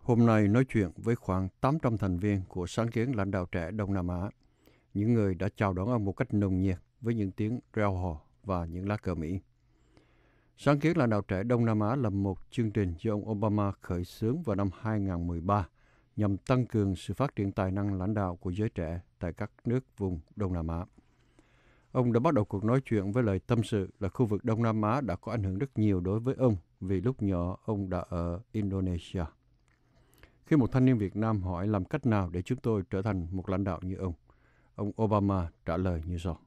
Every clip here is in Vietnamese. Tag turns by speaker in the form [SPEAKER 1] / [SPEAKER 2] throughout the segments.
[SPEAKER 1] Hôm nay nói chuyện với khoảng 800 thành viên của sáng kiến lãnh đạo trẻ Đông Nam Á, những người đã chào đón ông một cách nồng nhiệt với những tiếng reo hò và những lá cờ Mỹ. Sáng kiến lãnh đạo trẻ Đông Nam Á là một chương trình do ông Obama khởi xướng vào năm 2013 nhằm tăng cường sự phát triển tài năng lãnh đạo của giới trẻ tại các nước vùng Đông Nam Á. Ông đã bắt đầu cuộc nói chuyện với lời tâm sự là khu vực Đông Nam Á đã có ảnh hưởng rất nhiều đối với ông vì lúc nhỏ ông đã ở Indonesia. Khi một thanh niên Việt Nam hỏi làm cách nào để chúng tôi trở thành một lãnh đạo như ông, ông Obama trả lời như sau.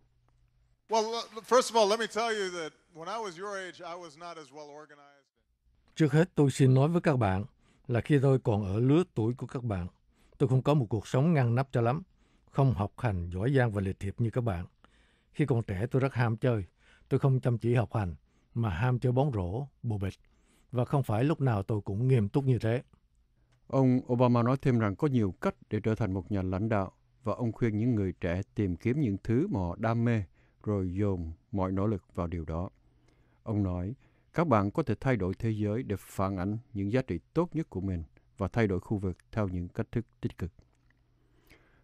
[SPEAKER 1] Trước hết, tôi xin nói với các bạn là khi tôi còn ở lứa tuổi của các bạn, tôi không có một cuộc sống ngăn nắp cho lắm, không học hành giỏi giang và lịch thiệp như các bạn. Khi còn trẻ tôi rất ham chơi, tôi không chăm chỉ học hành mà ham chơi bóng rổ, bồ bịch và không phải lúc nào tôi cũng nghiêm túc như thế. Ông Obama nói thêm rằng có nhiều cách để trở thành một nhà lãnh đạo và ông khuyên những người trẻ tìm kiếm những thứ mà họ đam mê rồi dồn mọi nỗ lực vào điều đó. Ông nói, các bạn có thể thay đổi thế giới để phản ánh những giá trị tốt nhất của mình và thay đổi khu vực theo những cách thức tích cực.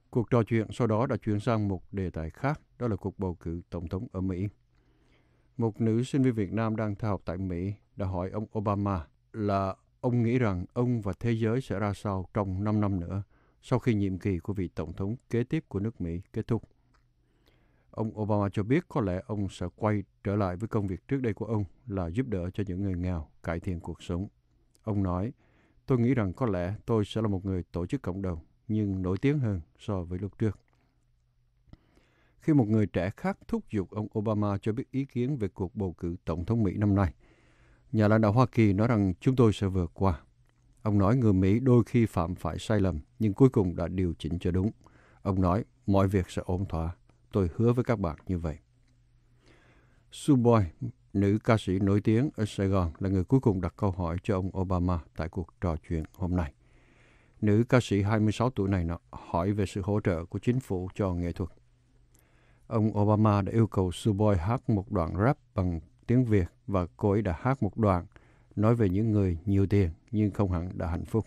[SPEAKER 1] Cuộc trò chuyện sau đó đã chuyển sang một đề tài khác, đó là cuộc bầu cử tổng thống ở Mỹ. Một nữ sinh viên Việt Nam đang theo học tại Mỹ đã hỏi ông Obama là ông nghĩ rằng ông và thế giới sẽ ra sao trong 5 năm nữa sau khi nhiệm kỳ của vị tổng thống kế tiếp của nước Mỹ kết thúc. Ông Obama cho biết có lẽ ông sẽ quay trở lại với công việc trước đây của ông là giúp đỡ cho những người nghèo cải thiện cuộc sống. Ông nói, tôi nghĩ rằng có lẽ tôi sẽ là một người tổ chức cộng đồng nhưng nổi tiếng hơn so với lúc trước. Khi một người trẻ khác thúc giục ông Obama cho biết ý kiến về cuộc bầu cử tổng thống Mỹ năm nay – Nhà lãnh đạo Hoa Kỳ nói rằng chúng tôi sẽ vượt qua. Ông nói người Mỹ đôi khi phạm phải sai lầm, nhưng cuối cùng đã điều chỉnh cho đúng. Ông nói mọi việc sẽ ổn thỏa. Tôi hứa với các bạn như vậy. Suboy, nữ ca sĩ nổi tiếng ở Sài Gòn, là người cuối cùng đặt câu hỏi cho ông Obama tại cuộc trò chuyện hôm nay. Nữ ca sĩ 26 tuổi này hỏi về sự hỗ trợ của chính phủ cho nghệ thuật. Ông Obama đã yêu cầu Suboy hát một đoạn rap bằng tiếng Việt và cô ấy đã hát một đoạn nói về những người nhiều tiền nhưng không hẳn đã hạnh phúc.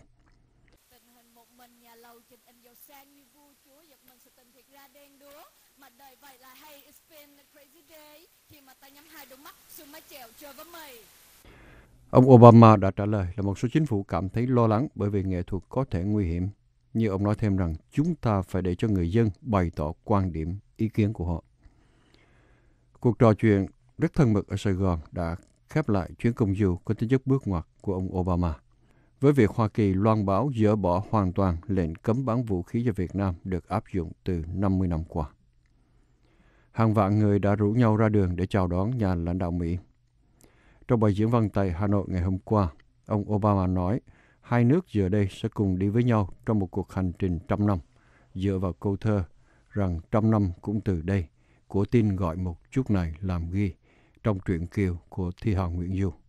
[SPEAKER 1] Tình hình một mình nhà lầu chụp in giàu sang như vua chúa giật mình sự tình thiệt ra đen đúa mà đời vậy là hay it's been a crazy day khi mà ta nhắm hai đôi mắt xuống mái chèo chơi với mày. Ông Obama đã trả lời là một số chính phủ cảm thấy lo lắng bởi vì nghệ thuật có thể nguy hiểm. Như ông nói thêm rằng chúng ta phải để cho người dân bày tỏ quan điểm, ý kiến của họ. Cuộc trò chuyện rất thân mật ở Sài Gòn đã khép lại chuyến công du có tính chất bước ngoặt của ông Obama. Với việc Hoa Kỳ loan báo dỡ bỏ hoàn toàn lệnh cấm bán vũ khí cho Việt Nam được áp dụng từ 50 năm qua. Hàng vạn người đã rủ nhau ra đường để chào đón nhà lãnh đạo Mỹ. Trong bài diễn văn tại Hà Nội ngày hôm qua, ông Obama nói hai nước giờ đây sẽ cùng đi với nhau trong một cuộc hành trình trăm năm, dựa vào câu thơ rằng trăm năm cũng từ đây, của tin gọi một chút này làm ghi trong truyện Kiều của thi Hòa Nguyễn Du.